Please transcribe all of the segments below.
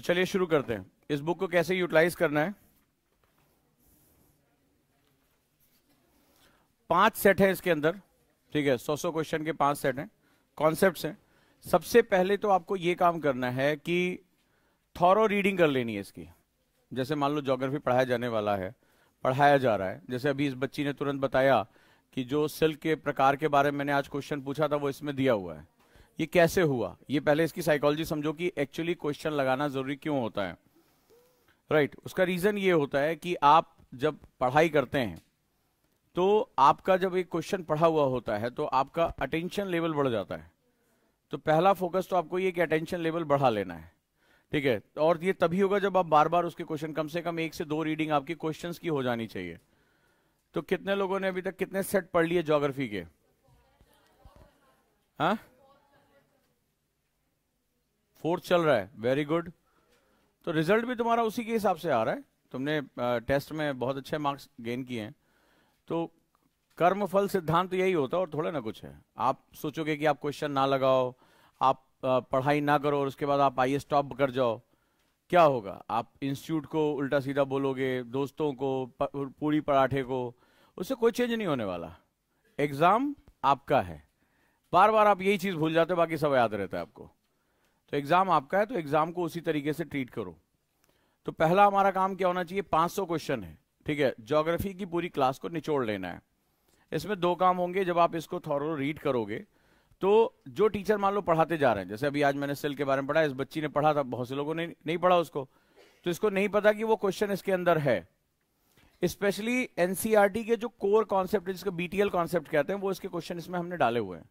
तो चलिए शुरू करते हैं इस बुक को कैसे यूटिलाइज करना है पांच सेट है इसके अंदर ठीक है सौ सौ क्वेश्चन के पांच सेट हैं कॉन्सेप्ट हैं सबसे पहले तो आपको यह काम करना है कि थॉरो रीडिंग कर लेनी है इसकी जैसे मान लो जोग्राफी पढ़ाया जाने वाला है पढ़ाया जा रहा है जैसे अभी इस बच्ची ने तुरंत बताया कि जो सिल्क के प्रकार के बारे में मैंने आज क्वेश्चन पूछा था वो इसमें दिया हुआ है ये कैसे हुआ ये पहले इसकी साइकोलॉजी समझो कि एक्चुअली क्वेश्चन लगाना जरूरी क्यों होता है राइट right, उसका रीजन ये होता है कि आप जब पढ़ाई करते हैं तो आपका जब एक क्वेश्चन पढ़ा हुआ होता है तो आपका अटेंशन लेवल बढ़ जाता है तो पहला फोकस तो आपको ये कि अटेंशन लेवल बढ़ा लेना है ठीक है और ये तभी होगा जब आप बार बार उसके क्वेश्चन कम से कम एक से दो रीडिंग आपकी क्वेश्चंस की हो जानी चाहिए तो कितने लोगों ने अभी तक कितने सेट पढ़ लिए जोग्राफी के हाँ फोर्थ चल रहा है वेरी गुड तो रिजल्ट भी तुम्हारा उसी के हिसाब से आ रहा है तुमने टेस्ट में बहुत अच्छे मार्क्स गेन किए हैं तो कर्म फल सिद्धांत तो यही होता है और थोड़ा ना कुछ है आप सोचोगे कि आप क्वेश्चन ना लगाओ आप पढ़ाई ना करो और उसके बाद आप आई टॉप कर जाओ क्या होगा आप इंस्टीट्यूट को उल्टा सीधा बोलोगे दोस्तों को पूरी पराठे को उससे कोई चेंज नहीं होने वाला एग्जाम आपका है बार बार आप यही चीज भूल जाते हो बाकी सब याद रहता है आपको तो एग्ज़ाम आपका है तो एग्ज़ाम को उसी तरीके से ट्रीट करो तो पहला हमारा काम क्या होना चाहिए 500 क्वेश्चन है ठीक है ज्योग्राफी की पूरी क्लास को निचोड़ लेना है इसमें दो काम होंगे जब आप इसको थॉरो रीड करोगे तो जो टीचर मान लो पढ़ाते जा रहे हैं जैसे अभी आज मैंने सेल के बारे में पढ़ा इस बच्ची ने पढ़ा था बहुत से लोगों ने नहीं पढ़ा उसको तो इसको नहीं पता कि वो क्वेश्चन इसके अंदर है स्पेशली एनसीआरटी के जो कोर कॉन्सेप्ट है जिसको बीटीएल कॉन्सेप्ट कहते हैं वो इसके क्वेश्चन इसमें हमने डाले हुए हैं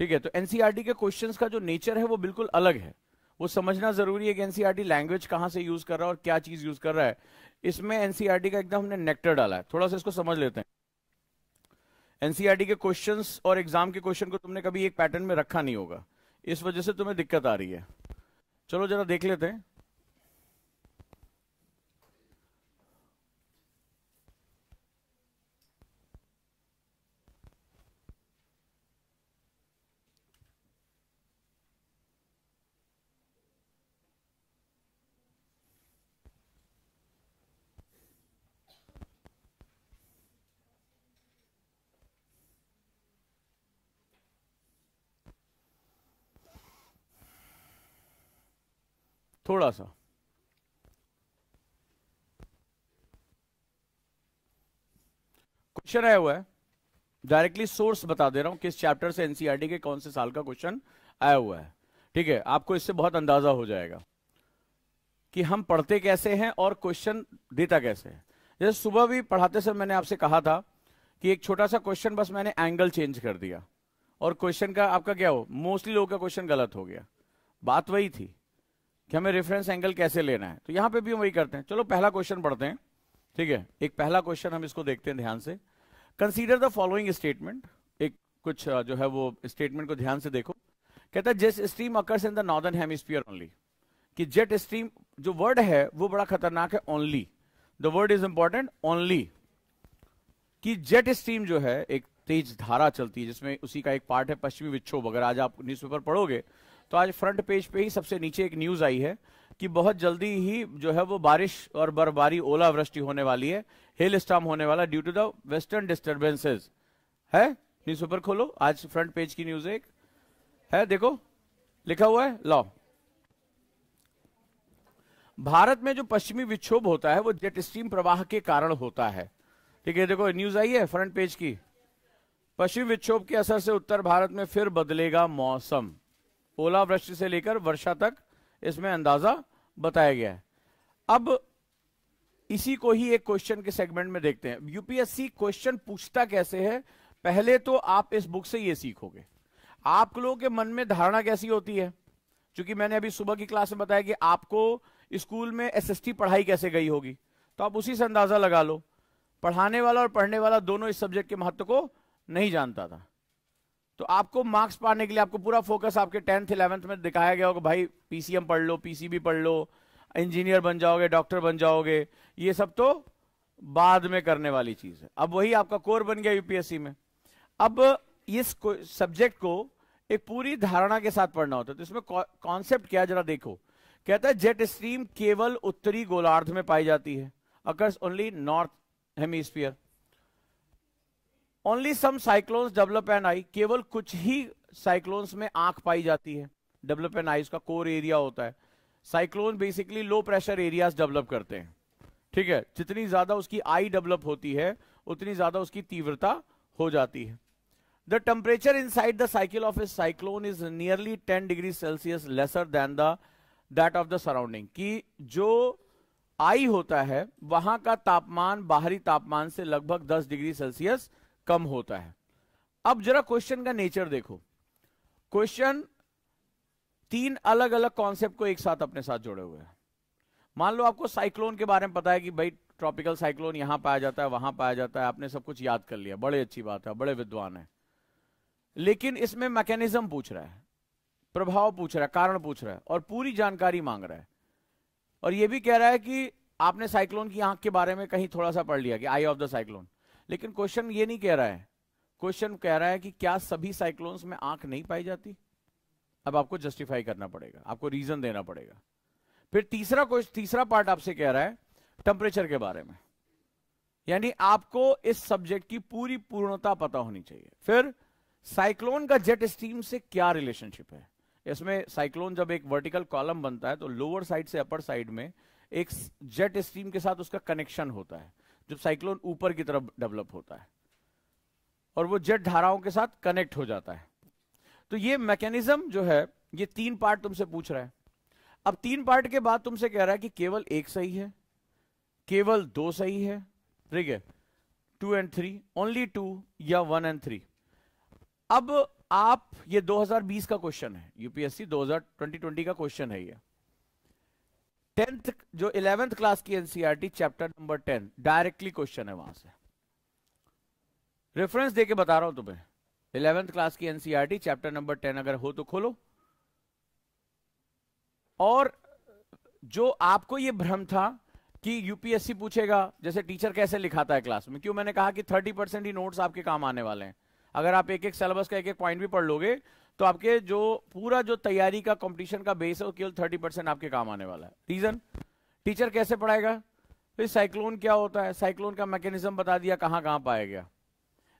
ठीक है तो एनसीईआरटी e के क्वेश्चंस का जो नेचर है वो बिल्कुल अलग है वो समझना जरूरी है कि एनसीईआरटी लैंग्वेज कहां से यूज कर रहा है और क्या चीज यूज कर रहा है इसमें एनसीईआरटी e का एकदम हमने नेक्टर डाला है थोड़ा सा इसको समझ लेते हैं एनसीईआरटी e के क्वेश्चंस और एग्जाम के क्वेश्चन को तुमने कभी एक पैटर्न में रखा नहीं होगा इस वजह से तुम्हें दिक्कत आ रही है चलो जरा देख लेते हैं थोड़ा सा क्वेश्चन आया हुआ है डायरेक्टली सोर्स बता दे रहा हूं किस चैप्टर से एनसीईआरटी e के कौन से साल का क्वेश्चन आया हुआ है ठीक है आपको इससे बहुत अंदाजा हो जाएगा कि हम पढ़ते कैसे हैं और क्वेश्चन देता कैसे है जैसे सुबह भी पढ़ाते समय मैंने आपसे कहा था कि एक छोटा सा क्वेश्चन बस मैंने एंगल चेंज कर दिया और क्वेश्चन का आपका क्या हो मोस्टली लोगों का क्वेश्चन गलत हो गया बात वही थी કેમ રિફરન્સ એંગલ કેસે લેના હે તો યહાં પે ભી ઉમઈ કરતા હે ચલો પહલા ક્વેશ્ચન પડતે હે ઠીક હે એક પહલા ક્વેશ્ચન હમ ઇસકો દેખતે હે ધ્યાન સે કન્સીડર ધ ફોલોઇંગ સ્ટેટમેન્ટ એક કુછ જો હે વો સ્ટેટમેન્ટ કો ધ્યાન સે દેખો કહેતા jet stream occurs in the northern hemisphere only કી જેટ સ્ટ્રીમ જો વર્ડ હે વો બડા ખતરાनाक હે only the word is important only કી જેટ સ્ટ્રીમ જો હે એક તેજ ધારા ચલતી હૈ જિસમે ઉસી કા એક પાર્ટ હે પશ્ચિમી વિચ્છો વગેરા આજ આપ ન્યૂઝપેપર પઢોગે तो आज फ्रंट पेज पे ही सबसे नीचे एक न्यूज आई है कि बहुत जल्दी ही जो है वो बारिश और बर्फबारी ओलावृष्टि होने वाली है हिल स्टाम होने वाला due to the western disturbances है न्यूज पेपर खोलो आज फ्रंट पेज की न्यूज एक है देखो लिखा हुआ है लॉ भारत में जो पश्चिमी विक्षोभ होता है वो जेट स्ट्रीम प्रवाह के कारण होता है ठीक है देखो न्यूज आई है फ्रंट पेज की पश्चिमी विक्षोभ के असर से उत्तर भारत में फिर बदलेगा मौसम ओलावृष्टि से लेकर वर्षा तक इसमें अंदाजा बताया गया है अब इसी को ही एक क्वेश्चन के सेगमेंट में देखते हैं यूपीएससी क्वेश्चन पूछता कैसे है पहले तो आप इस बुक से ये सीखोगे आप लोगों के मन में धारणा कैसी होती है क्योंकि मैंने अभी सुबह की क्लास में बताया कि आपको स्कूल में एसएसटी पढ़ाई कैसे गई होगी तो आप उसी से अंदाजा लगा लो पढ़ाने वाला और पढ़ने वाला दोनों इस सब्जेक्ट के महत्व को नहीं जानता था तो आपको मार्क्स पाने के लिए आपको पूरा फोकस आपके टेंथ इलेवेंथ में दिखाया गया होगा भाई पीसीएम पढ़ लो पीसीबी पढ़ लो इंजीनियर बन जाओगे डॉक्टर बन जाओगे ये सब तो बाद में करने वाली चीज है अब वही आपका कोर बन गया यूपीएससी में अब इस सब्जेक्ट को एक पूरी धारणा के साथ पढ़ना होता है तो इसमें कॉन्सेप्ट क्या जरा देखो कहता है जेट स्ट्रीम केवल उत्तरी गोलार्ध में पाई जाती है occurs only north hemisphere only some cyclones develop and आई केवल कुछ ही साइक्लोन्स में आंख पाई जाती है डेवलप एंड आई उसका कोर एरिया होता है cyclone basically low pressure areas develop करते हैं ठीक है जितनी ज्यादा उसकी आई डेवलप होती है उतनी ज्यादा उसकी तीव्रता हो जाती है the temperature inside the cycle of a cyclone is nearly 10 degrees celsius lesser than the that of the surrounding कि जो आई होता है वहां का तापमान बाहरी तापमान से लगभग 10 डिग्री सेल्सियस कम होता है अब जरा क्वेश्चन का नेचर देखो क्वेश्चन तीन अलग अलग कॉन्सेप्ट को एक साथ अपने साथ जोड़े हुए हैं मान लो आपको साइक्लोन के बारे में पता है कि भाई ट्रॉपिकल साइक्लोन यहां पाया जाता है वहां पाया जाता है आपने सब कुछ याद कर लिया बड़े अच्छी बात है बड़े विद्वान है लेकिन इसमें मैकेनिज्म पूछ रहा है प्रभाव पूछ रहा है कारण पूछ रहा है और पूरी जानकारी मांग रहा है और यह भी कह रहा है कि आपने साइक्लोन की आंख के बारे में कहीं थोड़ा सा पढ़ लिया कि आई ऑफ द साइक्लोन लेकिन क्वेश्चन ये नहीं कह रहा है क्वेश्चन कह रहा है कि क्या सभी साइक्लोन्स में आंख नहीं पाई जाती अब आपको जस्टिफाई करना पड़ेगा आपको रीजन देना पड़ेगा फिर तीसरा तीसरा पार्ट आपसे कह रहा है टेम्परेचर के बारे में यानी आपको इस सब्जेक्ट की पूरी पूर्णता पता होनी चाहिए फिर साइक्लोन का जेट स्टीम से क्या रिलेशनशिप है इसमें साइक्लोन जब एक वर्टिकल कॉलम बनता है तो लोअर साइड से अपर साइड में एक जेट स्ट्रीम के साथ उसका कनेक्शन होता है जब साइक्लोन ऊपर की तरफ डेवलप होता है और वो जेट धाराओं के साथ कनेक्ट हो जाता है तो ये मैकेनिज्म जो है ये तीन पार्ट तुमसे पूछ रहा है अब तीन पार्ट के बाद तुमसे कह रहा है कि केवल एक सही है केवल दो सही है ठीक है two and three only two या वन एंड थ्री अब आप ये 2020 का क्वेश्चन है यूपीएससी 2020 का क्वेश्चन है यह टेंथ जो इलेवेंथ क्लास की NCERT chapter number ten directly question है वहां से रेफरेंस देके बता रहा हूं तुम्हें इलेवेंथ क्लास की एनसीईआरटी चैप्टर नंबर टेन अगर हो तो खोलो और जो आपको ये भ्रम था कि यूपीएससी पूछेगा जैसे टीचर कैसे लिखाता है क्लास में क्यों मैंने कहा कि थर्टी ही नोट्स आपके काम आने वाले हैं अगर आप एक एक सिलेबस का एक एक पॉइंट भी पढ़ लोगे तो आपके जो पूरा जो तैयारी का कंपटीशन का बेस है वो केवल थर्टी परसेंट आपके काम आने वाला है रीजन टीचर कैसे पढ़ाएगा फिर साइक्लोन क्या होता है साइक्लोन का मैकेनिज्म बता दिया कहां कहां पाया गया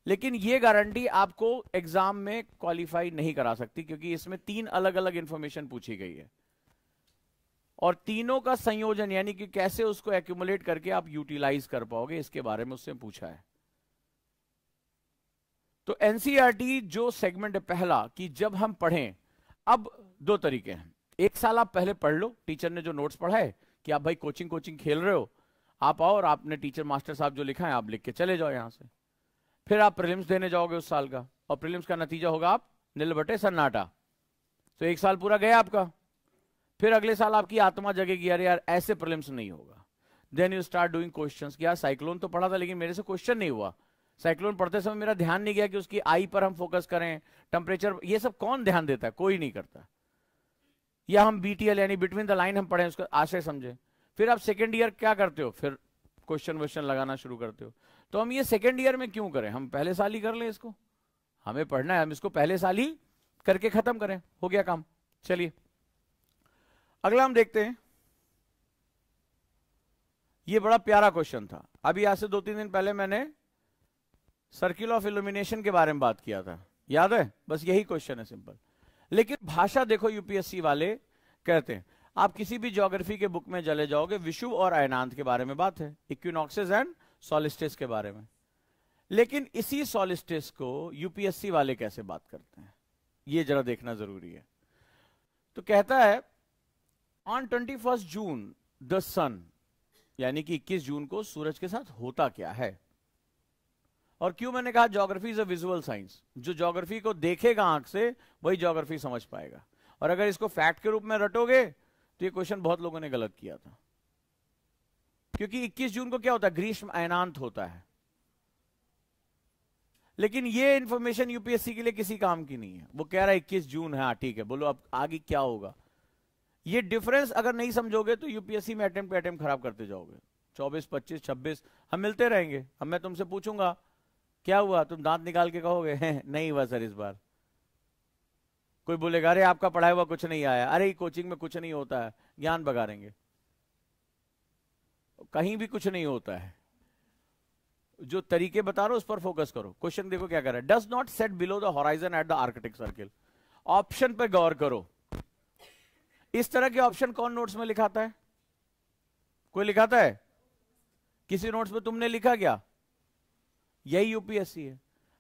लेकिन ये गारंटी आपको एग्जाम में क्वालिफाई नहीं करा सकती क्योंकि इसमें तीन अलग अलग इंफॉर्मेशन पूछी गई है और तीनों का संयोजन यानी कि कैसे उसको एक्यूमुलेट करके आप यूटिलाइज कर पाओगे इसके बारे में उससे पूछा है तो एनसीईआरटी e जो सेगमेंट है पहला कि जब हम पढ़ें अब दो तरीके हैं एक साल आप पहले पढ़ लो टीचर ने जो नोट्स पढ़ाए कि आप भाई कोचिंग कोचिंग खेल रहे हो आप आओ और आपने टीचर मास्टर साहब जो लिखा है आप लिख के चले जाओ यहां से फिर आप प्रिलिम्स देने जाओगे उस साल का और प्रिलिम्स का नतीजा होगा आप नील बटे सन्नाटा तो एक साल पूरा गया आपका फिर अगले साल आपकी आत्मा जगेगी अरे यार ऐसे प्रिलिम्स नहीं होगा then you start doing question cyclone तो पढ़ा था लेकिन मेरे से क्वेश्चन नहीं हुआ साइक्लोन पढ़ते समय मेरा ध्यान नहीं गया कि उसकी आई पर हम फोकस करें टेम्परेचर ये सब कौन ध्यान देता है कोई नहीं करता या हम बीटीएल यानी बिटवीन द लाइन हम पढ़े उसका आशय समझे फिर आप सेकेंड ईयर क्या करते हो फिर क्वेश्चन वेश्चन लगाना शुरू करते हो तो हम ये सेकेंड ईयर में क्यों करें हम पहले साल ही कर लें इसको हमें पढ़ना है हम इसको पहले साल ही करके खत्म करें हो गया काम चलिए अगला हम देखते हैं ये बड़ा प्यारा क्वेश्चन था अभी आज से दो तीन दिन पहले मैंने सर्किल ऑफ इल्यूमिनेशन के बारे में बात किया था याद है बस यही क्वेश्चन है सिंपल लेकिन भाषा देखो यूपीएससी वाले कहते हैं आप किसी भी ज्योग्राफी के बुक में चले जाओगे विशु और अयनांत के बारे में बात है इक्विनॉक्सेस एंड सोलिस्टिस के बारे में लेकिन इसी सोलिस्टिस को यूपीएससी वाले कैसे बात करते हैं ये जरा देखना जरूरी है तो कहता है on twenty first June the sun यानी कि इक्कीस जून को सूरज के साथ होता क्या है और क्यों मैंने कहा geography is a visual science जो ज्योग्राफी को देखेगा आंख से वही ज्योग्राफी समझ पाएगा और अगर इसको फैक्ट के रूप में रटोगे तो ये क्वेश्चन बहुत लोगों ने गलत किया था क्योंकि 21 जून को क्या होता है ग्रीष्म अयनांत होता है लेकिन ये इंफॉर्मेशन यूपीएससी के लिए किसी काम की नहीं है वो कह रहा है इक्कीस जून है हाँ, ठीक है बोलो अब आगे क्या होगा ये डिफरेंस अगर नहीं समझोगे तो यूपीएससी में अटेम्प्ट अटेम्प्ट खराब करते जाओगे 24, 25, 26 हम मिलते रहेंगे अब मैं तुमसे पूछूंगा क्या हुआ तुम दांत निकाल के कहोगे नहीं हुआ सर इस बार कोई बोलेगा अरे आपका पढ़ाया हुआ कुछ नहीं आया अरे कोचिंग में कुछ नहीं होता है ज्ञान बगाड़ेंगे कहीं भी कुछ नहीं होता है जो तरीके बता रहे उस पर फोकस करो क्वेश्चन देखो क्या कर रहा है does not set below the horizon at the Arctic circle option पर गौर करो इस तरह के ऑप्शन कौन नोट्स में लिखाता है कोई लिखाता है किसी नोट्स में तुमने लिखा क्या यही यूपीएससी है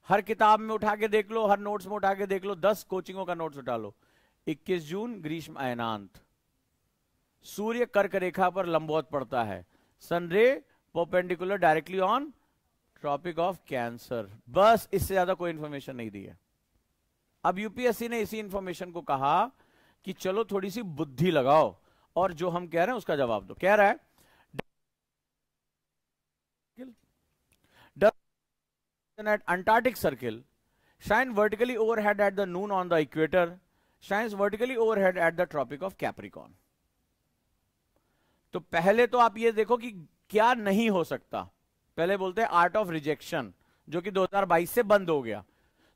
हर किताब में उठा के देख लो हर नोट्स में उठा के देख लो दस कोचिंगों का नोट्स उठा लो 21 जून ग्रीष्म अयनांत सूर्य कर्क रेखा पर लंबवत पड़ता है sunray perpendicular directly on tropic of cancer बस इससे ज्यादा कोई इंफॉर्मेशन नहीं दी है अब यूपीएससी ने इसी इंफॉर्मेशन को कहा कि चलो थोड़ी सी बुद्धि लगाओ और जो हम कह रहे हैं उसका जवाब दो कह रहा है at Antarctic Circle, shine vertically overhead at the noon on the equator, shines vertically overhead at the Tropic of Capricorn. तो पहले तो आप ये देखो कि क्या नहीं हो सकता पहले बोलते हैं आर्ट ऑफ रिजेक्शन जो कि 2022 से बंद हो गया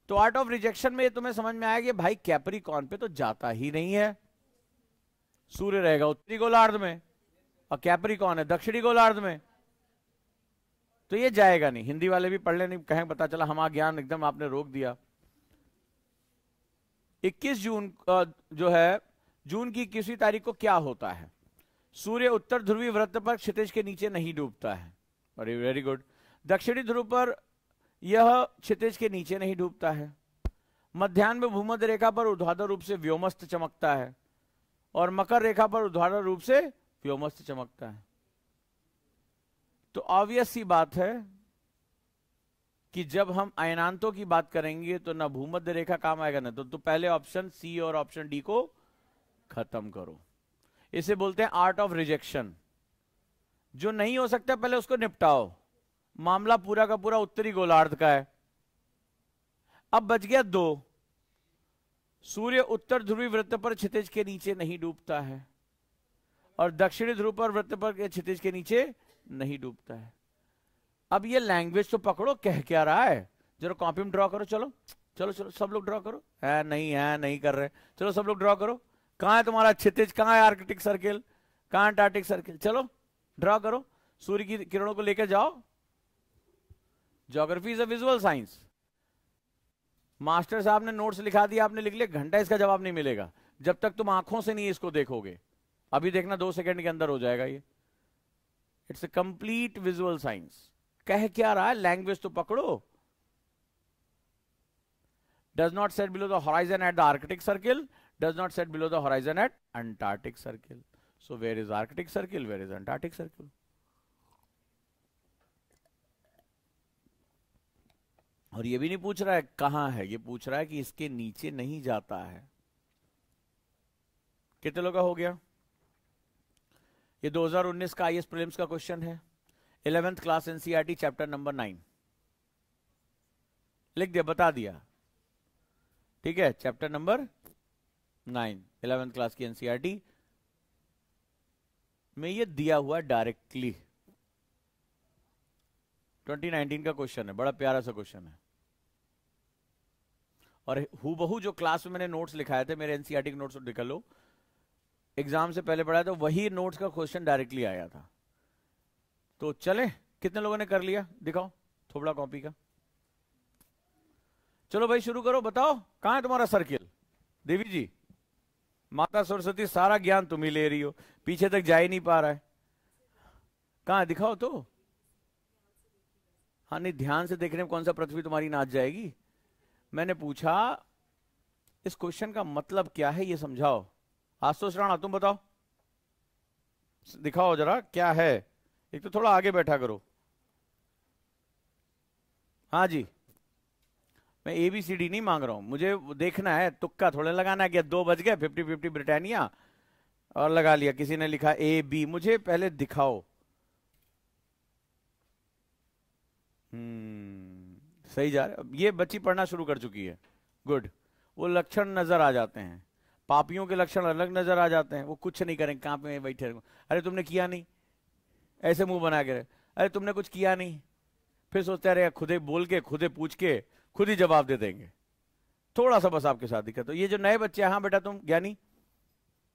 तो आर्ट ऑफ रिजेक्शन में ये तुम्हें समझ में आया कि भाई कैप्रिकॉन पे तो जाता ही नहीं है सूर्य रहेगा उत्तरी गोलार्ध में और कैप्रिकॉन है दक्षिणी गोलार्ध में तो ये जाएगा नहीं हिंदी वाले भी पढ़ नहीं कहें पता चला हमारा ज्ञान एकदम आपने रोक दिया 21 जून जो है जून की किसी तारीख को क्या होता है सूर्य उत्तर ध्रुवी वृत्त पर क्षितिज के नीचे नहीं डूबता है वेरी वेरी गुड दक्षिणी ध्रुव पर यह क्षितिज के नीचे नहीं डूबता है मध्यान्ह में भूमध्य रेखा पर उधार रूप से व्योमस्त चमकता है और मकर रेखा पर उधार रूप से व्योमस्त चमकता है तो ऑब्वियस सी बात है कि जब हम अयनांतों की बात करेंगे तो ना भूमध्य रेखा काम आएगा ना तो, तो पहले ऑप्शन सी और ऑप्शन डी को खत्म करो इसे बोलते हैं आर्ट ऑफ रिजेक्शन जो नहीं हो सकता पहले उसको निपटाओ मामला पूरा का पूरा उत्तरी गोलार्ध का है अब बच गया दो सूर्य उत्तर ध्रुवी वृत्त पर क्षितिज के नीचे नहीं डूबता है और दक्षिणी ध्रुव पर वृत्त पर क्षितिज के नीचे नहीं डूबता है अब ये लैंग्वेज तो पकड़ो कह क्या रहा है जरा कॉपी में ड्रॉ करो चलो चलो चलो सब लोग ड्रॉ करो है नहीं है नहीं कर रहे चलो सब लोग ड्रॉ करो कहा है तुम्हारा क्षितिज कहा है आर्कटिक सर्किल कहा अंटार्कटिक सर्किल चलो ड्रॉ करो सूर्य की किरणों को लेकर जाओ geography is a visual science master साहब ने नोट्स लिखा दिया आपने लिख लिया घंटा इसका जवाब नहीं मिलेगा जब तक तुम आंखों से नहीं इसको देखोगे अभी देखना दो सेकंड के अंदर हो जाएगा ये it's a complete visual science कह क्या रहा है लैंग्वेज तो पकड़ो does not set below the horizon at the Arctic circle does not set below the horizon at Antarctic circle so where is Arctic circle where is Antarctic circle और ये भी नहीं पूछ रहा है कहां है ये पूछ रहा है कि इसके नीचे नहीं जाता है कितने लोग का हो गया ये 2019 का आई एस प्रीलिम्स का क्वेश्चन है eleventh class NCERT chapter number nine लिख दिया बता दिया ठीक है chapter number nine eleventh class की एनसीईआरटी e में ये दिया हुआ डायरेक्टली 2019 का क्वेश्चन है बड़ा प्यारा सा क्वेश्चन है और हु बहु जो क्लास में मैंने नोट्स लिखाए थे मेरे एनसीआरटी e के नोट्स निकल लो एग्जाम से पहले पढ़ाया तो वही नोट्स का क्वेश्चन डायरेक्टली आया था तो चले कितने लोगों ने कर लिया दिखाओ थोड़ा कॉपी का चलो भाई शुरू करो बताओ कहां है तुम्हारा सर्किल देवी जी माता सरस्वती सारा ज्ञान तुम ही ले रही हो पीछे तक जा ही नहीं पा रहा है कहा दिखाओ तो हाँ नहीं ध्यान से देखने में कौन सा पृथ्वी तुम्हारी नाच जाएगी मैंने पूछा इस क्वेश्चन का मतलब क्या है ये समझाओ आसो राणा तुम बताओ दिखाओ जरा क्या है एक तो थोड़ा आगे बैठा करो हाँ जी मैं ए बी सी डी नहीं मांग रहा हूं मुझे देखना है तुक्का थोड़ा लगाना है कि दो बज गए फिफ्टी फिफ्टी ब्रिटानिया और लगा लिया किसी ने लिखा ए बी मुझे पहले दिखाओ हम्म सही जा रहा है ये बच्ची पढ़ना शुरू कर चुकी है गुड वो लक्षण नजर आ जाते हैं पापियों के लक्षण अलग नजर आ जाते हैं वो कुछ नहीं करेंगे कहाँ पे बैठे अरे तुमने किया नहीं ऐसे मुंह बना के अरे तुमने कुछ किया नहीं फिर सोचते अरे खुद ही बोल के खुद ही पूछ के खुद ही जवाब दे देंगे थोड़ा सा बस आपके साथ दिक्कत हो ये जो नए बच्चे हैं हाँ बेटा तुम ज्ञानी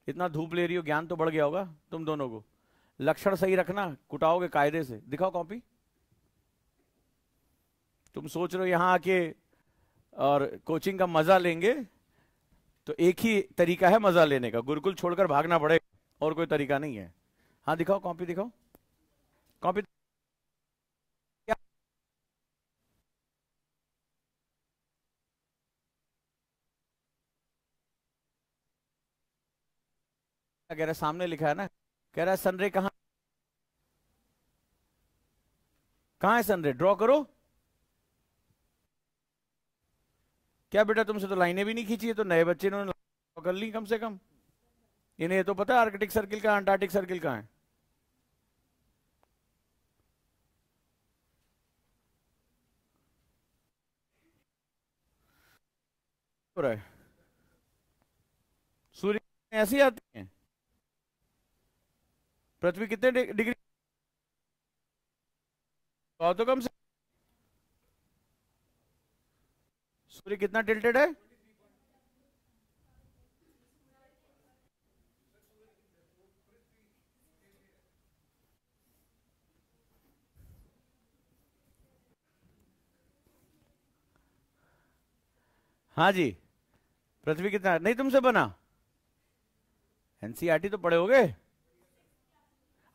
इतना धूप ले रही हो ज्ञान तो बढ़ गया होगा तुम दोनों को लक्षण सही रखना कुटाओगे कायदे से दिखाओ कॉपी तुम सोच रहे हो यहां आके और कोचिंग का मजा लेंगे तो एक ही तरीका है मजा लेने का गुरुकुल छोड़कर भागना पड़ेगा और कोई तरीका नहीं है हाँ दिखाओ कॉपी दिखाओ कॉपी कह रहा सामने लिखा है ना कह रहा है सनरे कहा है सनरे ड्रॉ करो क्या बेटा तुमसे तो लाइनें भी नहीं खींची है तो नए बच्चे इन्होंने कर ली कम से कम इन्हें तो पता है आर्कटिक सर्किल का अंटार्कटिक सर्किल कहाँ है सूर्य ऐसी आती है पृथ्वी कितने डिग्री तो कम से सूर्य कितना टिल्टेड है हाँ जी पृथ्वी कितना नहीं तुमसे बना एनसीईआरटी तो पढ़े हो गए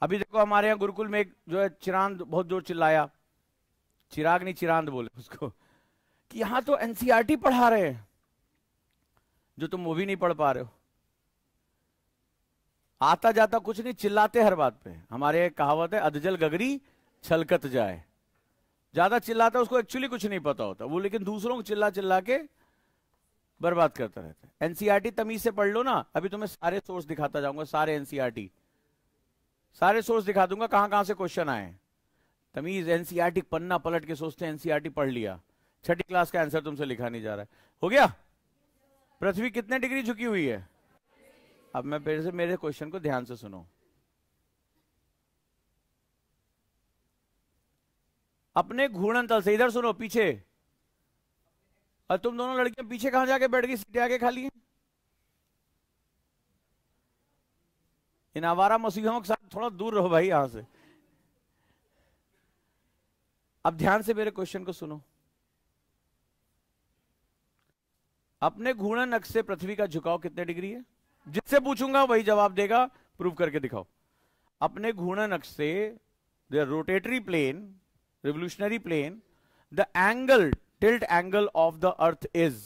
अभी देखो हमारे यहां गुरुकुल में एक जो है चिरांद बहुत जोर चिल्लाया चिराग नहीं चिरांद बोले उसको कि यहां तो एनसीआरटी e पढ़ा रहे हैं जो तुम वो भी नहीं पढ़ पा रहे हो आता जाता कुछ नहीं चिल्लाते हर बात पे हमारे एक कहावत है अधजल गगरी छलकत जाए ज्यादा चिल्लाता उसको एक्चुअली कुछ नहीं पता होता वो लेकिन दूसरों को चिल्ला चिल्ला के बर्बाद करता रहता है एनसीआरटी e तमीज से पढ़ लो ना अभी तुम्हें सारे सोर्स दिखाता जाऊंगा सारे एनसीआरटी e सारे सोर्स दिखा दूंगा कहां कहां से क्वेश्चन आए तमीज एनसीआरटी पन्ना पलट के सोचते एनसीआरटी पढ़ लिया छठी क्लास का आंसर तुमसे लिखा नहीं जा रहा है हो गया पृथ्वी कितने डिग्री झुकी हुई है अब मैं फिर से मेरे क्वेश्चन को ध्यान से सुनो अपने घूर्णन तल से इधर सुनो पीछे और तुम दोनों लड़कियां पीछे कहां जाके बैठ गई सीटें आगे खाली इन आवारा मसीहों के साथ थोड़ा दूर रहो भाई यहां से अब ध्यान से मेरे क्वेश्चन को सुनो अपने घूर्णन अक्ष से पृथ्वी का झुकाव कितने डिग्री है जिससे पूछूंगा वही जवाब देगा प्रूव करके दिखाओ अपने घूर्णन अक्ष से the rotatory plane revolutionary plane the angle tilt angle of the earth is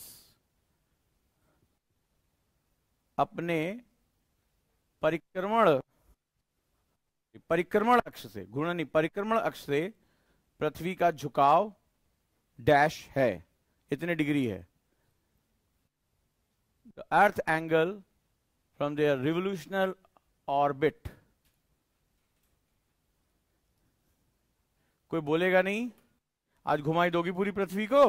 अपने परिक्रमण परिक्रमण अक्ष से घूर्णन परिक्रमण अक्ष से पृथ्वी का झुकाव डैश है इतने डिग्री है the earth angle from their revolutional orbit कोई बोलेगा नहीं आज घुमाई दोगी पूरी पृथ्वी को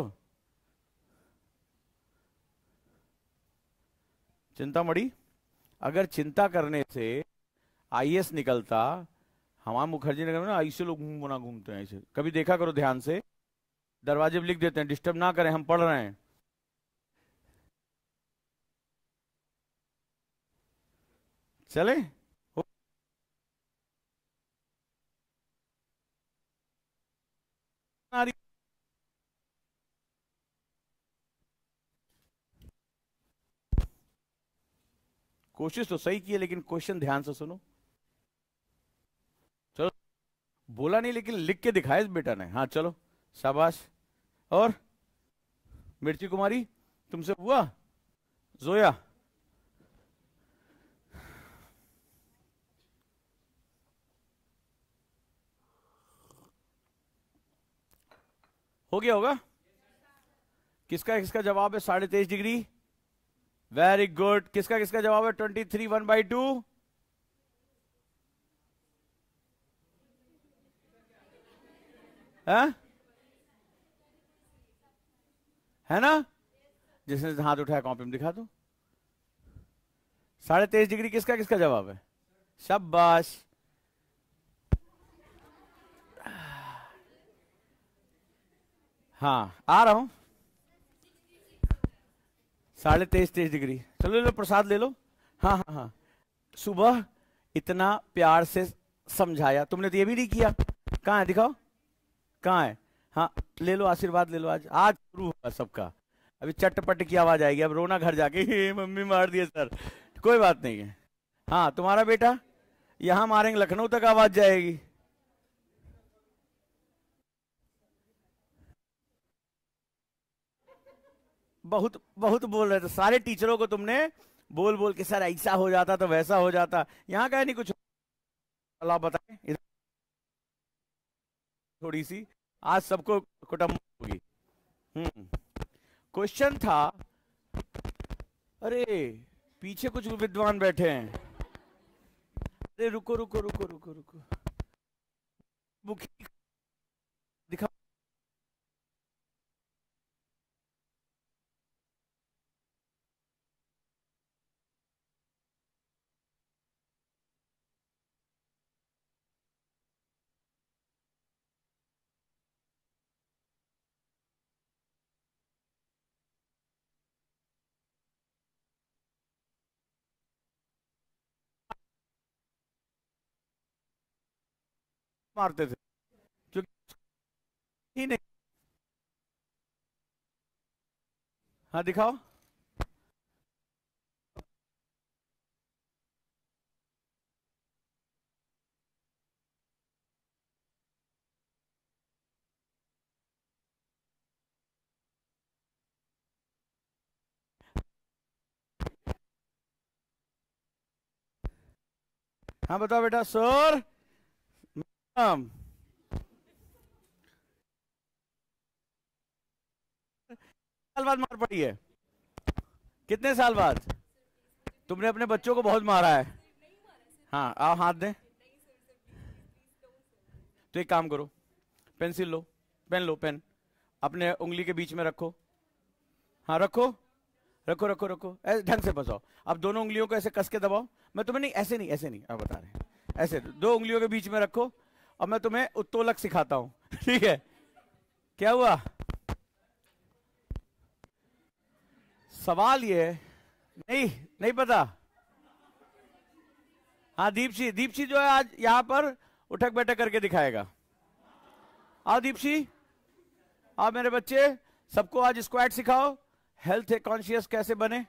चिंता मड़ी अगर चिंता करने से आईएस निकलता हमार मुखर्जी नगर में ना ऐसे लोग घूम बना घूमते हैं ऐसे कभी देखा करो ध्यान से दरवाजे पर लिख देते हैं डिस्टर्ब ना करें हम पढ़ रहे हैं चले कोशिश तो सही की है लेकिन क्वेश्चन ध्यान से सुनो चलो बोला नहीं लेकिन लिख के दिखाया बेटा ने हाँ चलो शाबाश और मिर्ची कुमारी तुमसे हुआ जोया हो गया होगा किसका किसका जवाब है साढ़े तेईस डिग्री वेरी गुड किसका किसका जवाब है twenty three one by two है है ना जिसने हाथ उठाया कॉपी में दिखा दो साढ़े तेईस डिग्री किसका किसका जवाब है शाबाश हाँ आ रहा हूँ साढ़े तेईस तेईस डिग्री चलो लो प्रसाद ले लो हाँ हाँ हाँ सुबह इतना प्यार से समझाया तुमने तो ये भी नहीं किया कहा है दिखाओ कहाँ है हाँ ले लो आशीर्वाद ले लो आज आज शुरू होगा सबका अभी चटपट की आवाज आएगी अब रोना घर जाके मम्मी मार दिए सर कोई बात नहीं है हाँ तुम्हारा बेटा यहां मारेंगे लखनऊ तक आवाज जाएगी बहुत बहुत बोल रहे थे सारे टीचरों को तुमने बोल बोल के सर ऐसा हो जाता तो वैसा हो जाता यहाँ का नहीं कुछ अल्लाह बताए थोड़ी सी आज सबको कुटम होगी हम्म क्वेश्चन था अरे पीछे कुछ विद्वान बैठे हैं अरे रुको रुको रुको रुको रुको मुखी मारते थे क्योंकि ही नहीं हाँ दिखाओ हाँ बताओ बेटा सर Um. साल बाद मार पड़ी है कितने साल बाद तुमने अपने बच्चों को बहुत मारा है हाँ आओ हाथ दें तो एक काम करो पेंसिल लो पेन लो पेन अपने उंगली के बीच में रखो हाँ रखो रखो रखो रखो ऐसे ढंग से बसाओ अब दोनों उंगलियों को ऐसे कस के दबाओ मैं तुम्हें नहीं ऐसे नहीं ऐसे नहीं आप बता रहे ऐसे दो उंगलियों के बीच में रखो अब मैं तुम्हें उत्तोलक सिखाता हूं ठीक है क्या हुआ सवाल ये नहीं नहीं पता हाँ दीपसी दीपसी जो है आज यहां पर उठक बैठक करके दिखाएगा आओ दीपसी आओ मेरे बच्चे सबको आज स्क्वाड सिखाओ हेल्थ कॉन्शियस कैसे बने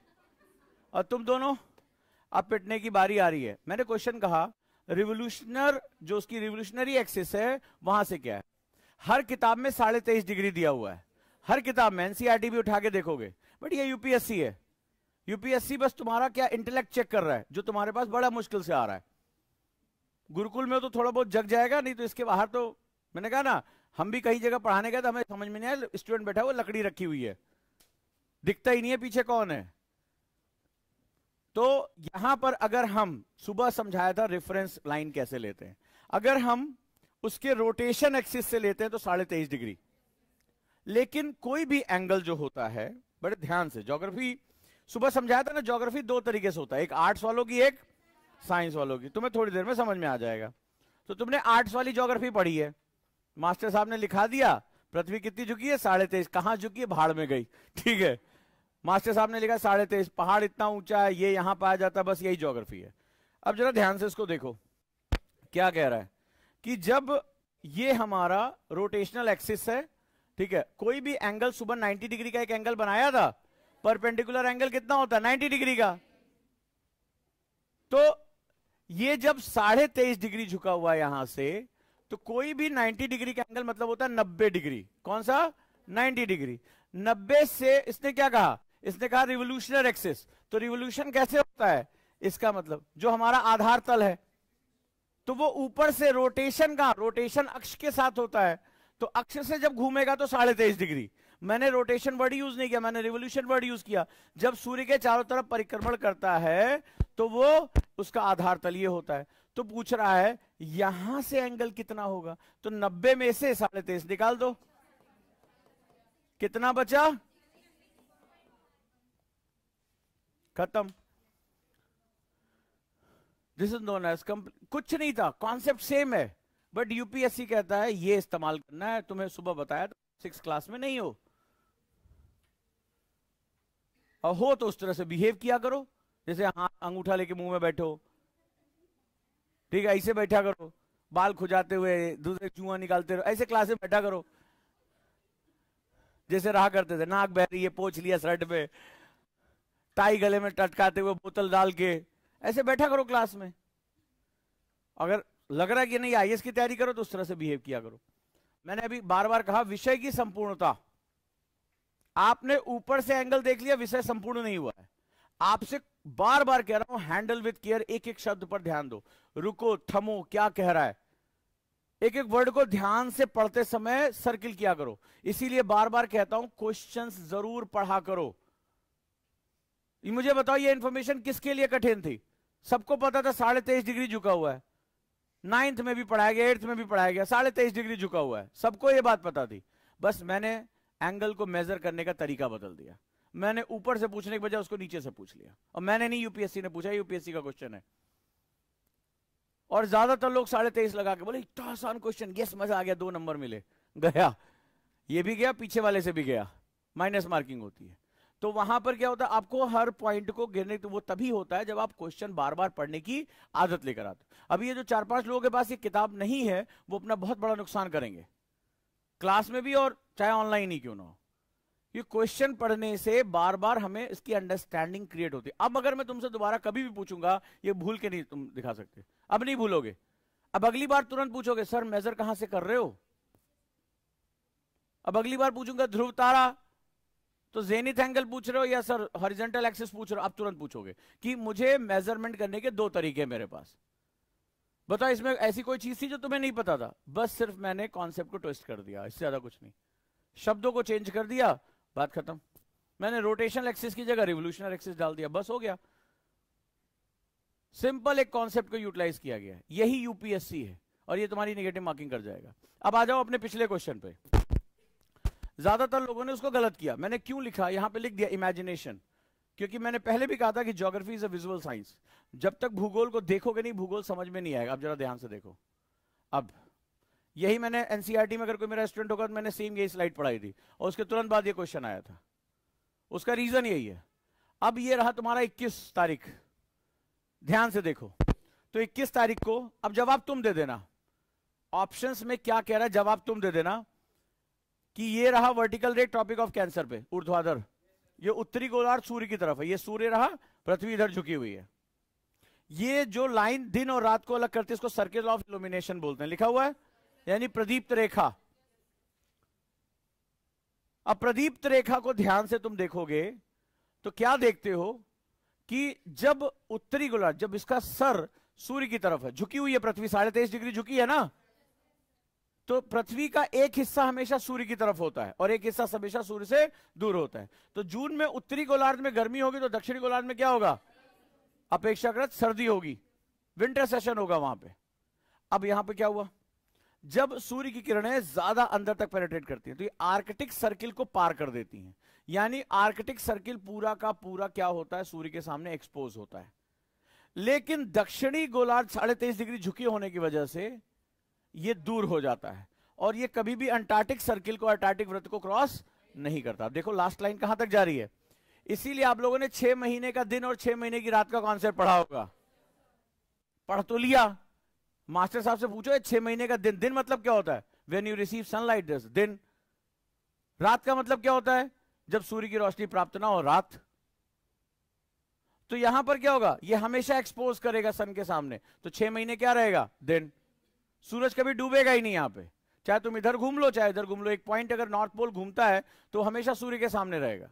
और तुम दोनों अब पिटने की बारी आ रही है मैंने क्वेश्चन कहा रिवोल्यूशनर जो उसकी रिवोल्यूशनरी एक्सिस है वहां से क्या है हर किताब में साढ़े तेईस डिग्री दिया हुआ है हर किताब में एनसीआरटी e भी उठा के देखोगे बट ये यूपीएससी है यूपीएससी बस तुम्हारा क्या इंटेलेक्ट चेक कर रहा है जो तुम्हारे पास बड़ा मुश्किल से आ रहा है गुरुकुल में तो थोड़ा बहुत जग जाएगा नहीं तो इसके बाहर तो मैंने कहा ना हम भी कहीं जगह पढ़ाने गए तो हमें समझ में नहीं आया स्टूडेंट बैठा वो लकड़ी रखी हुई है दिखता ही नहीं है पीछे कौन है तो यहां पर अगर हम सुबह समझाया था रेफरेंस लाइन कैसे लेते हैं अगर हम उसके रोटेशन एक्सिस से लेते हैं तो साढ़े तेईस डिग्री लेकिन कोई भी एंगल जो होता है बड़े ध्यान से ज्योग्राफी सुबह समझाया था ना ज्योग्राफी दो तरीके से होता है एक आर्ट्स वालों की एक साइंस वालों की तुम्हें थोड़ी देर में समझ में आ जाएगा तो तुमने आर्ट्स वाली ज्योग्राफी पढ़ी है मास्टर साहब ने लिखा दिया पृथ्वी कितनी झुकी है साढ़े तेईस कहां झुकी है भाड़ में गई ठीक है मास्टर साहब ने लिखा साढ़े तेईस पहाड़ इतना ऊंचा है ये यहां पाया जाता है बस यही जोग्राफी है अब जरा ध्यान से इसको देखो क्या कह रहा है कि जब ये हमारा रोटेशनल एक्सिस है ठीक है कोई भी एंगल सुबह 90 डिग्री का एक एंगल बनाया था परपेंडिकुलर एंगल कितना होता है 90 डिग्री का तो ये जब साढ़े तेईस डिग्री झुका हुआ है यहां से तो कोई भी 90 डिग्री का एंगल मतलब होता है 90 डिग्री कौन सा 90 डिग्री 90 से इसने क्या कहा इसने कहा रिवोल्यूशनर एक्सिस तो रिवोल्यूशन कैसे होता है इसका मतलब जो हमारा आधार तल है तो वो ऊपर से रोटेशन का रोटेशन अक्ष के साथ होता है तो अक्ष से जब घूमेगा तो साढ़े तेईस डिग्री मैंने रोटेशन वर्ड यूज नहीं किया मैंने रिवोल्यूशन वर्ड यूज किया जब सूर्य के चारों तरफ परिक्रमण करता है तो वो उसका आधार तल ये होता है तो पूछ रहा है यहां से एंगल कितना होगा तो नब्बे में से साढ़े तेईस निकाल दो कितना बचा खत्म दिस इज नोन एज कंप कुछ नहीं था कॉन्सेप्ट सेम है बट यूपीएससी कहता है ये इस्तेमाल करना है तुम्हें सुबह बताया तो सिक्स क्लास में नहीं हो और हो तो उस तरह से बिहेव किया करो जैसे हाथ अंगूठा लेके मुंह में बैठो ठीक है ऐसे बैठा करो बाल खुजाते हुए दूसरे चूहा निकालते रहो ऐसे क्लास में बैठा करो जैसे रहा करते थे नाक बह रही है पोछ लिया शर्ट पे टाई गले में टटकाते हुए बोतल डाल के ऐसे बैठा करो क्लास में अगर लग रहा है कि नहीं आई की तैयारी करो तो उस तरह से बिहेव किया करो मैंने अभी बार बार कहा विषय की संपूर्णता आपने ऊपर से एंगल देख लिया विषय संपूर्ण नहीं हुआ है आपसे बार बार कह रहा हूं हैंडल विथ केयर एक एक शब्द पर ध्यान दो रुको थमो क्या कह रहा है एक एक वर्ड को ध्यान से पढ़ते समय सर्किल किया करो इसीलिए बार बार कहता हूं क्वेश्चंस जरूर पढ़ा करो मुझे बताओ ये इन्फॉर्मेशन किसके लिए कठिन थी सबको पता था साढ़े तेईस डिग्री झुका हुआ है नाइन्थ में भी पढ़ाया गया एट्थ में भी पढ़ाया गया साढ़े तेईस डिग्री झुका हुआ है सबको ये बात पता थी बस मैंने एंगल को मेजर करने का तरीका बदल दिया मैंने ऊपर से पूछने के बजाय उसको नीचे से पूछ लिया और मैंने नहीं यूपीएससी ने पूछा यूपीएससी का क्वेश्चन है और ज्यादातर लोग साढ़े तेईस लगा के बोले इतना आसान क्वेश्चन यस मजा आ गया दो नंबर मिले गया ये भी गया पीछे वाले से भी गया माइनस मार्किंग होती है तो वहां पर क्या होता है आपको हर पॉइंट को गिरने तो वो तभी होता है जब आप क्वेश्चन बार बार पढ़ने की आदत लेकर आते अभी ये जो चार पांच लोगों के पास ये किताब नहीं है वो अपना बहुत बड़ा नुकसान करेंगे क्लास में भी और चाहे ऑनलाइन ही क्यों ना ये क्वेश्चन पढ़ने से बार बार हमें इसकी अंडरस्टैंडिंग क्रिएट होती है अब अगर मैं तुमसे दोबारा कभी भी पूछूंगा ये भूल के नहीं तुम दिखा सकते अब नहीं भूलोगे अब अगली बार तुरंत पूछोगे सर मेजर कहां से कर रहे हो अब अगली बार पूछूंगा ध्रुव तारा तो जेनिथ एंगल पूछ रहे हो या सर हॉरिजेंटल एक्सिस पूछ रहे हो आप तुरंत पूछोगे कि मुझे मेजरमेंट करने के दो तरीके मेरे पास बताओ इसमें ऐसी कोई चीज थी जो तुम्हें नहीं पता था बस सिर्फ मैंने कॉन्सेप्ट को ट्विस्ट कर दिया इससे ज्यादा कुछ नहीं शब्दों को चेंज कर दिया बात खत्म मैंने रोटेशनल एक्सिस की जगह रिवोल्यूशनल एक्सिस डाल दिया बस हो गया सिंपल एक कॉन्सेप्ट को यूटिलाइज किया गया यही यूपीएससी है और ये तुम्हारी निगेटिव मार्किंग कर जाएगा अब आ जाओ अपने पिछले क्वेश्चन पे ज्यादातर लोगों ने उसको गलत किया मैंने क्यों लिखा यहां पे लिख दिया इमेजिनेशन क्योंकि मैंने पहले भी कहा था कि geography is a visual science जब तक भूगोल को देखोगे नहीं भूगोल समझ में नहीं आएगा अब जरा ध्यान से देखो अब यही मैंने एनसीईआरटी e में अगर कोई मेरा स्टूडेंट होगा तो मैंने सेम यही स्लाइड पढ़ाई थी और उसके तुरंत बाद ये क्वेश्चन आया था उसका रीजन यही है अब ये रहा तुम्हारा 21 तारीख ध्यान से देखो तो 21 तारीख को अब जवाब तुम दे देना ऑप्शंस में क्या कह रहा है जवाब तुम दे देना कि ये रहा vertical ray tropic of cancer पे ऊर्ध्वाधर ये उत्तरी गोलार्ध सूर्य की तरफ है ये सूर्य रहा पृथ्वी इधर झुकी हुई है ये जो लाइन दिन और रात को अलग करती है इसको सर्किल ऑफ इल्यूमिनेशन बोलते हैं लिखा हुआ है यानी प्रदीप्त रेखा अब प्रदीप्त रेखा को ध्यान से तुम देखोगे तो क्या देखते हो कि जब उत्तरी गोलार्ध जब इसका सर सूर्य की तरफ है झुकी हुई है पृथ्वी साढ़े तेईस डिग्री झुकी है ना तो पृथ्वी का एक हिस्सा हमेशा सूर्य की तरफ होता है और एक हिस्सा हमेशा सूर्य से दूर होता है तो जून में उत्तरी गोलार्ध में गर्मी होगी तो दक्षिणी गोलार्ध में क्या होगा अपेक्षाकृत सर्दी होगी विंटर सेशन होगा वहां पे अब यहां पे क्या हुआ जब सूर्य की किरणें ज्यादा अंदर तक पेनेट्रेट करती हैं तो ये आर्कटिक सर्किल को पार कर देती हैं यानी आर्कटिक सर्किल पूरा का पूरा क्या होता है सूर्य के सामने एक्सपोज होता है लेकिन दक्षिणी गोलार्ध साढ़े तेईस डिग्री झुकी होने की वजह से ये दूर हो जाता है और ये कभी भी अंटार्टिक सर्किल को अंटार्टिक व्रत को क्रॉस नहीं करता देखो लास्ट लाइन कहां तक जा रही है इसीलिए आप लोगों ने छह महीने का दिन और छह महीने की रात का कॉन्सेप्ट पढ़ा होगा पढ़ तो लिया मास्टर साहब से पूछो छह महीने का दिन दिन मतलब क्या होता है वेन यू रिसीव सनलाइट दिन रात का मतलब क्या होता है जब सूर्य की रोशनी प्राप्त ना हो रात तो यहां पर क्या होगा यह हमेशा एक्सपोज करेगा सन के सामने तो छह महीने क्या रहेगा दिन सूरज कभी डूबेगा ही नहीं यहाँ पे चाहे तुम इधर घूम लो चाहे इधर घूम लो एक पॉइंट अगर नॉर्थ पोल घूमता है तो हमेशा सूर्य के सामने रहेगा